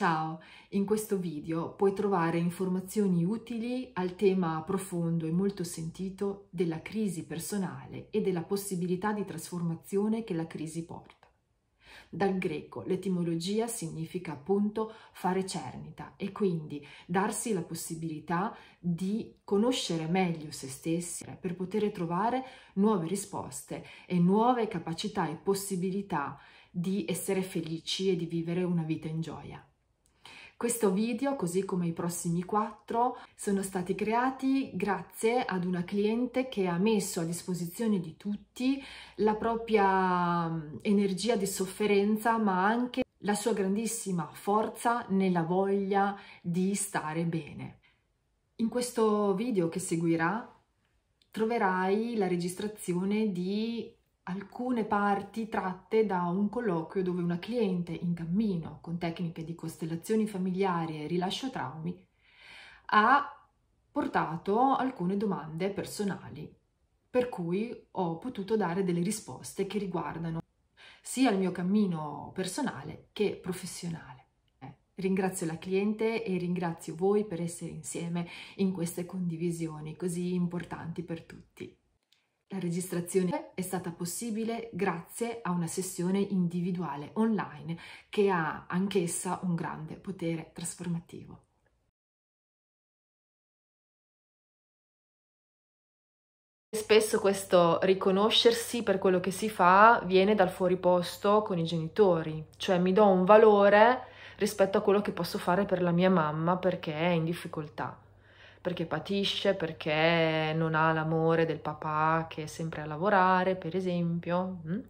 Ciao, in questo video puoi trovare informazioni utili al tema profondo e molto sentito della crisi personale e della possibilità di trasformazione che la crisi porta. Dal greco l'etimologia significa appunto fare cernita e quindi darsi la possibilità di conoscere meglio se stessi per poter trovare nuove risposte e nuove capacità e possibilità di essere felici e di vivere una vita in gioia. Questo video, così come i prossimi quattro, sono stati creati grazie ad una cliente che ha messo a disposizione di tutti la propria energia di sofferenza, ma anche la sua grandissima forza nella voglia di stare bene. In questo video che seguirà troverai la registrazione di alcune parti tratte da un colloquio dove una cliente in cammino con tecniche di costellazioni familiari e rilascio traumi ha portato alcune domande personali, per cui ho potuto dare delle risposte che riguardano sia il mio cammino personale che professionale. Eh, ringrazio la cliente e ringrazio voi per essere insieme in queste condivisioni così importanti per tutti. La registrazione è stata possibile grazie a una sessione individuale online che ha anch'essa un grande potere trasformativo. Spesso questo riconoscersi per quello che si fa viene dal fuori posto con i genitori, cioè mi do un valore rispetto a quello che posso fare per la mia mamma perché è in difficoltà perché patisce, perché non ha l'amore del papà che è sempre a lavorare, per esempio. Mm?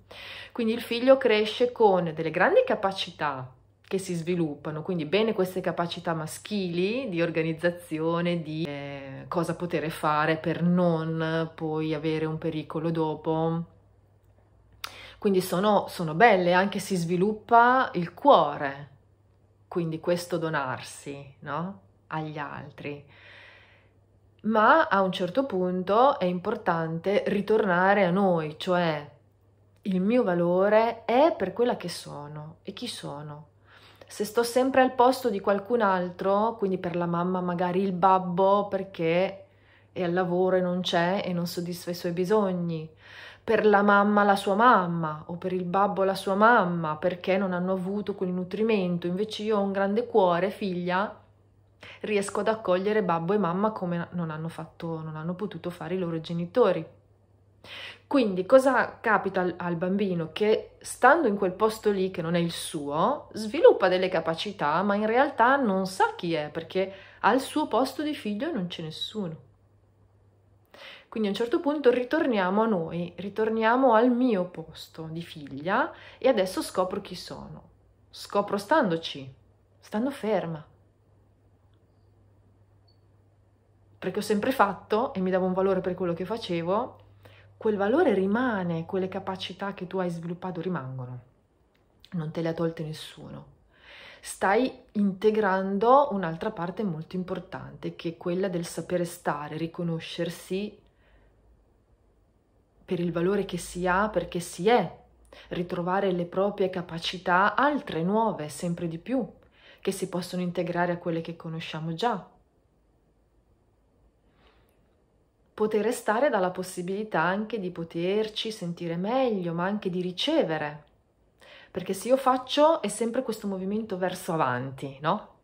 Quindi il figlio cresce con delle grandi capacità che si sviluppano, quindi bene queste capacità maschili di organizzazione, di eh, cosa poter fare per non poi avere un pericolo dopo. Quindi sono, sono belle, anche si sviluppa il cuore, quindi questo donarsi no? agli altri ma a un certo punto è importante ritornare a noi, cioè il mio valore è per quella che sono e chi sono. Se sto sempre al posto di qualcun altro, quindi per la mamma magari il babbo perché è al lavoro e non c'è e non soddisfa i suoi bisogni, per la mamma la sua mamma o per il babbo la sua mamma perché non hanno avuto quel nutrimento, invece io ho un grande cuore, figlia, riesco ad accogliere babbo e mamma come non hanno, fatto, non hanno potuto fare i loro genitori. Quindi cosa capita al, al, bambino? Che stando in quel posto lì che non è il suo, sviluppa delle capacità, ma in realtà non sa chi è, perché al suo posto di figlio non c'è nessuno. Quindi a un certo punto ritorniamo a noi, ritorniamo al mio posto di figlia e adesso scopro chi sono. Scopro standoci, stando ferma. perché ho sempre fatto e mi davo un valore per quello che facevo, quel valore rimane, quelle capacità che tu hai sviluppato rimangono, non te le ha tolte nessuno. Stai integrando un'altra parte molto importante che è quella del sapere stare, riconoscersi per il valore che si ha, perché si è, ritrovare le proprie capacità altre, nuove, sempre di più, che si possono integrare a quelle che conosciamo già potere stare dalla possibilità anche di poterci sentire meglio, ma anche di ricevere. Perché se io faccio è sempre questo movimento verso avanti, no?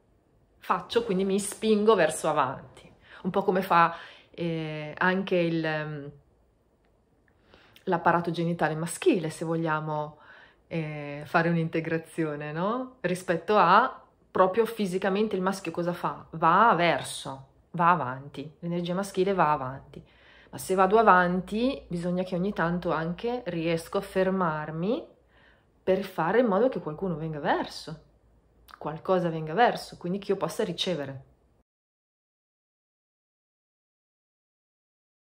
Faccio, quindi mi spingo verso avanti. Un po' come fa eh, anche il, ehm, l'apparato genitale maschile, se vogliamo eh, fare un'integrazione, no? Rispetto a proprio fisicamente il maschio cosa fa? Va verso, va avanti, l'energia maschile va avanti. Ma se vado avanti, bisogna che ogni tanto anche riesco a fermarmi per fare in modo che qualcuno venga verso, qualcosa venga verso, quindi che io possa ricevere.